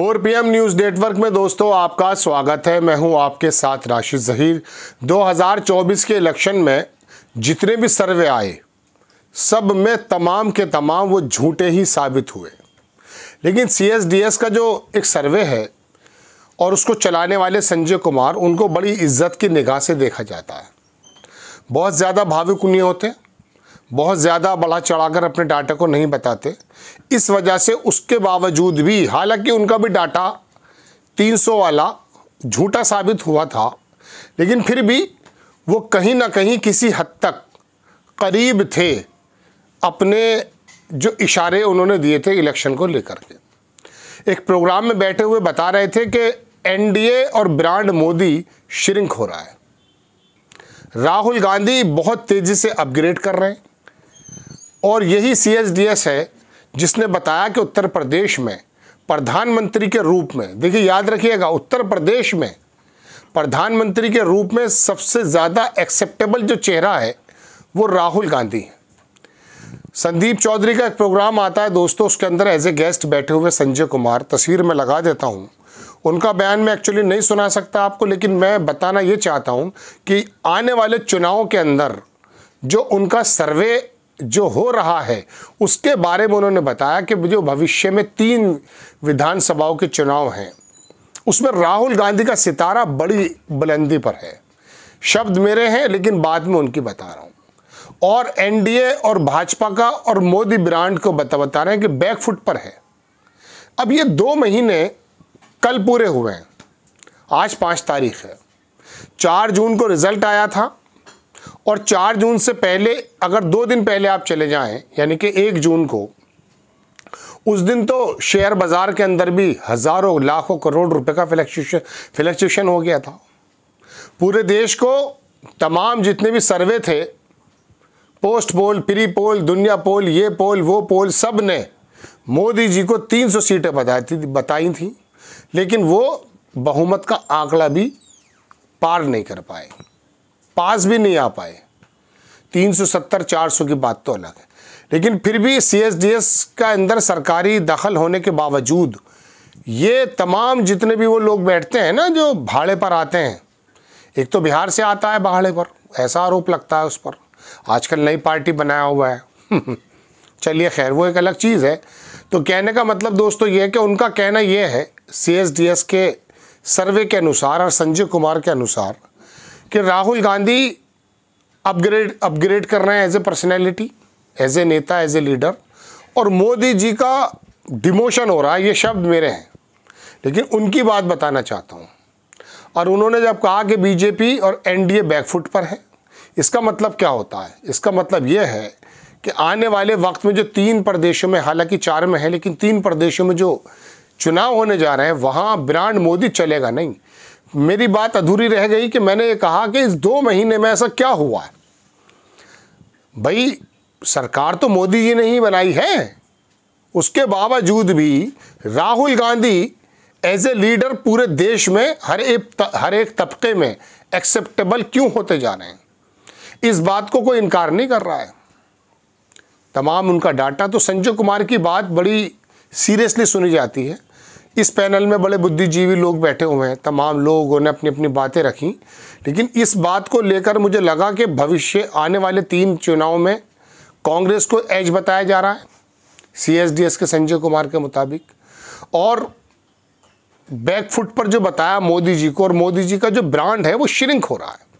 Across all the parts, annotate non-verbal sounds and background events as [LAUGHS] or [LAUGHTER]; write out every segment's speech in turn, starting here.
P M news network में दोस्तों आपका स्वागत है मैं हूं आपके साथ राशिद जहीर 2024 के इलेक्शन में जितने भी सर्वे आए सब में तमाम के तमाम वो झूठे ही साबित हुए लेकिन सी का जो एक सर्वे है और उसको चलाने वाले संजय कुमार उनको बड़ी इज्जत की निगाह से देखा जाता है बहुत ज़्यादा भाविक नहीं होते बहुत ज़्यादा बढ़ा चढ़ाकर अपने डाटा को नहीं बताते इस वजह से उसके बावजूद भी हालांकि उनका भी डाटा 300 वाला झूठा साबित हुआ था लेकिन फिर भी वो कहीं ना कहीं किसी हद तक करीब थे अपने जो इशारे उन्होंने दिए थे इलेक्शन को लेकर के एक प्रोग्राम में बैठे हुए बता रहे थे कि एनडीए और ब्रांड मोदी श्रिंक हो रहा है राहुल गांधी बहुत तेज़ी से अपग्रेड कर रहे हैं और यही सी है जिसने बताया कि उत्तर प्रदेश में प्रधानमंत्री के रूप में देखिए याद रखिएगा उत्तर प्रदेश में प्रधानमंत्री के रूप में सबसे ज़्यादा एक्सेप्टेबल जो चेहरा है वो राहुल गांधी है संदीप चौधरी का एक प्रोग्राम आता है दोस्तों उसके अंदर एज ए गेस्ट बैठे हुए संजय कुमार तस्वीर में लगा देता हूँ उनका बयान मैं एक्चुअली नहीं सुना सकता आपको लेकिन मैं बताना ये चाहता हूँ कि आने वाले चुनाव के अंदर जो उनका सर्वे जो हो रहा है उसके बारे में उन्होंने बताया कि जो भविष्य में तीन विधानसभाओं के चुनाव हैं उसमें राहुल गांधी का सितारा बड़ी बुलंदी पर है शब्द मेरे हैं लेकिन बाद में उनकी बता रहा हूँ और एनडीए और भाजपा का और मोदी ब्रांड को बता बता रहे हैं कि बैकफुट पर है अब ये दो महीने कल पूरे हुए हैं आज पाँच तारीख है चार जून को रिजल्ट आया था और चार जून से पहले अगर दो दिन पहले आप चले जाएं यानी कि एक जून को उस दिन तो शेयर बाज़ार के अंदर भी हज़ारों लाखों करोड़ रुपए का फ्लैक्चुएशन फ्लैक्चुएशन हो गया था पूरे देश को तमाम जितने भी सर्वे थे पोस्ट पोल प्री पोल दुनिया पोल ये पोल वो पोल सब ने मोदी जी को 300 सीटें बताई थी बताई थी लेकिन वो बहुमत का आंकड़ा भी पार नहीं कर पाए पास भी नहीं आ पाए 370 400 की बात तो अलग है लेकिन फिर भी सी का अंदर सरकारी दखल होने के बावजूद ये तमाम जितने भी वो लोग बैठते हैं ना जो भाड़े पर आते हैं एक तो बिहार से आता है भाड़े पर ऐसा आरोप लगता है उस पर आजकल नई पार्टी बनाया हुआ है [LAUGHS] चलिए खैर वो एक अलग चीज़ है तो कहने का मतलब दोस्तों ये है कि उनका कहना ये है सी के सर्वे के अनुसार और संजय कुमार के अनुसार कि राहुल गांधी अपग्रेड अपग्रेड कर रहे हैं as a personality as a neta as a leader और मोदी जी का डिमोशन हो रहा है ये शब्द मेरे हैं लेकिन उनकी बात बताना चाहता हूँ और उन्होंने जब कहा कि बीजेपी और एनडीए बैकफुट पर है इसका मतलब क्या होता है इसका मतलब ये है कि आने वाले वक्त में जो तीन प्रदेशों में हालांकि चार में है लेकिन तीन प्रदेशों में जो चुनाव होने जा रहे हैं वहाँ ब्रांड मोदी चलेगा नहीं मेरी बात अधूरी रह गई कि मैंने ये कहा कि इस दो महीने में ऐसा क्या हुआ है भाई सरकार तो मोदी जी ने ही बनाई है उसके बावजूद भी Rahul Gandhi as a leader पूरे देश में हर एक हर एक तबके में एक्सेप्टेबल क्यों होते जा रहे हैं इस बात को कोई इनकार नहीं कर रहा है तमाम उनका डाटा तो संजय कुमार की बात बड़ी सीरियसली सुनी जाती है इस पैनल में बड़े बुद्धिजीवी लोग बैठे हुए हैं तमाम लोगों ने अपनी अपनी बातें रखी लेकिन इस बात को लेकर मुझे लगा कि भविष्य आने वाले तीन चुनाव में कांग्रेस को एज बताया जा रहा है सीएसडीएस के संजय कुमार के मुताबिक और बैकफुट पर जो बताया मोदी जी को और मोदी जी का जो ब्रांड है वो श्रिंक हो रहा है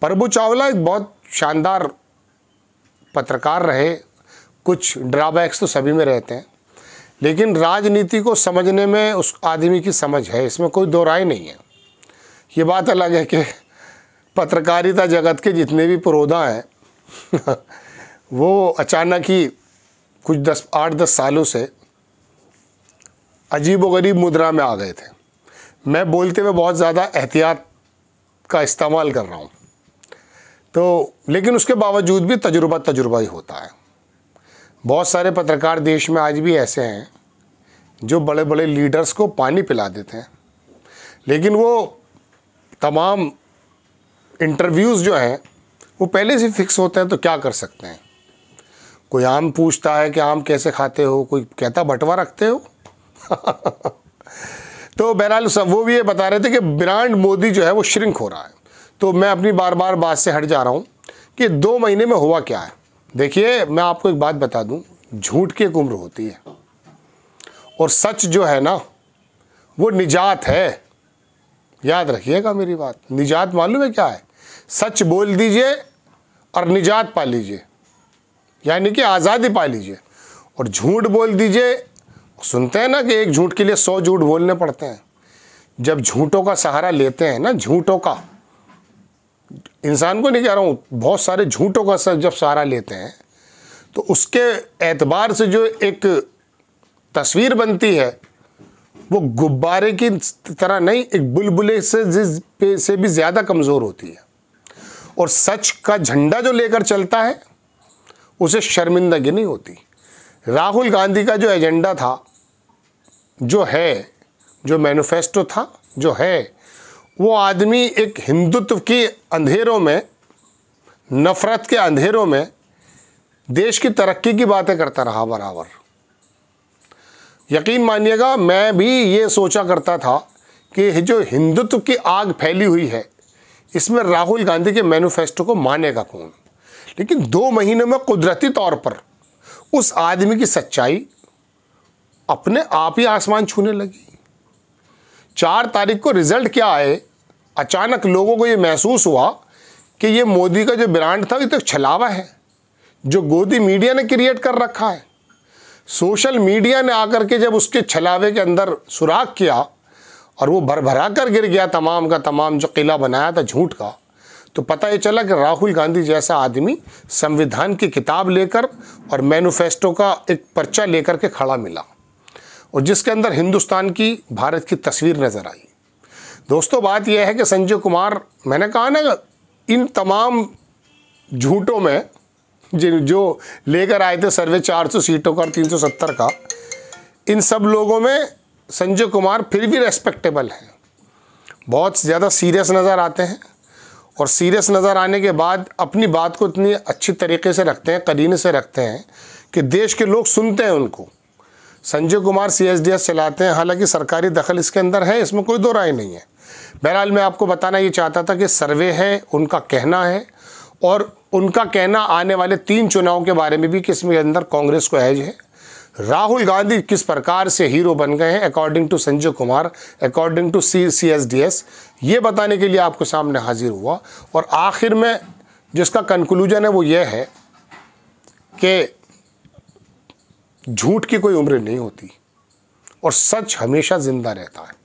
प्रभु चावला एक बहुत शानदार पत्रकार रहे कुछ ड्राबैक्स तो सभी में रहते हैं लेकिन राजनीति को समझने में उस आदमी की समझ है इसमें कोई दो राय नहीं है ये बात अलग है कि पत्रकारिता जगत के जितने भी पुरोधा हैं [LAUGHS] वो अचानक ही कुछ दस आठ दस सालों से अजीब गरीब मुद्रा में आ गए थे मैं बोलते हुए बहुत ज़्यादा एहतियात का इस्तेमाल कर रहा हूँ तो लेकिन उसके बावजूद भी तजुर्बा तजुर्बा ही होता है बहुत सारे पत्रकार देश में आज भी ऐसे हैं जो बड़े बड़े लीडर्स को पानी पिला देते हैं लेकिन वो तमाम इंटरव्यूज़ जो हैं वो पहले से फिक्स होते हैं तो क्या कर सकते हैं कोई आम पूछता है कि आम कैसे खाते हो कोई कहता बटवा रखते हो [LAUGHS] तो बहरहाल वो भी ये बता रहे थे कि ब्रांड मोदी जो है वो श्रिंक हो रहा है तो मैं अपनी बार बार बात से हट जा रहा हूँ कि दो महीने में हुआ क्या है देखिए मैं आपको एक बात बता दूं झूठ की एक उम्र होती है और सच जो है ना वो निजात है याद रखिएगा मेरी बात निजात मालूम है क्या है सच बोल दीजिए और निजात पा लीजिए यानी कि आज़ादी पा लीजिए और झूठ बोल दीजिए सुनते हैं ना कि एक झूठ के लिए सौ झूठ बोलने पड़ते हैं जब झूठों का सहारा लेते हैं ना झूठों का इंसान को नहीं कह रहा हूँ बहुत सारे झूठों का सर जब सहारा लेते हैं तो उसके एतबार से जो एक तस्वीर बनती है वो गुब्बारे की तरह नहीं एक बुलबुले से से भी ज़्यादा कमज़ोर होती है और सच का झंडा जो लेकर चलता है उसे शर्मिंदगी नहीं होती राहुल गांधी का जो एजेंडा था जो है जो मैनिफेस्टो था जो है वो आदमी एक हिंदुत्व के अंधेरों में नफ़रत के अंधेरों में देश की तरक्की की बातें करता रहा बराबर यकीन मानिएगा मैं भी ये सोचा करता था कि जो हिंदुत्व की आग फैली हुई है इसमें राहुल गांधी के मैनिफेस्टो को मानेगा कौन लेकिन दो महीने में कुदरती तौर पर उस आदमी की सच्चाई अपने आप ही आसमान छूने लगी चार तारीख को रिजल्ट क्या आए अचानक लोगों को ये महसूस हुआ कि ये मोदी का जो ब्रांड था ये तो छलावा है जो गोदी मीडिया ने क्रिएट कर रखा है सोशल मीडिया ने आकर के जब उसके छलावे के अंदर सुराख किया और वो भर भरा कर गिर गया तमाम का तमाम जो किला बनाया था झूठ का तो पता ये चला कि राहुल गांधी जैसा आदमी संविधान की किताब लेकर और मैनिफेस्टो का एक पर्चा लेकर के खड़ा मिला और जिसके अंदर हिंदुस्तान की भारत की तस्वीर नज़र आई दोस्तों बात यह है कि संजय कुमार मैंने कहा ना इन तमाम झूठों में जिन जो लेकर आए थे सर्वे 400 सीटों का और 370 का इन सब लोगों में संजय कुमार फिर भी रेस्पेक्टेबल हैं बहुत ज़्यादा सीरियस नज़र आते हैं और सीरियस नज़र आने के बाद अपनी बात को इतनी अच्छी तरीके से रखते हैं करीने से रखते हैं कि देश के लोग सुनते हैं उनको संजय कुमार सी चलाते हैं हालांकि सरकारी दखल इसके अंदर है इसमें कोई दो राय नहीं है बहरहाल मैं आपको बताना ये चाहता था कि सर्वे है उनका कहना है और उनका कहना आने वाले तीन चुनाव के बारे में भी किस में अंदर कांग्रेस को हैज है राहुल गांधी किस प्रकार से हीरो बन गए हैं according to Sanjay Kumar according to C C S D S ये बताने के लिए आपको सामने हाजिर हुआ और आखिर में जिसका कंक्लूजन है वो ये है कि झूठ की कोई उम्र नहीं होती और सच हमेशा ज़िंदा रहता है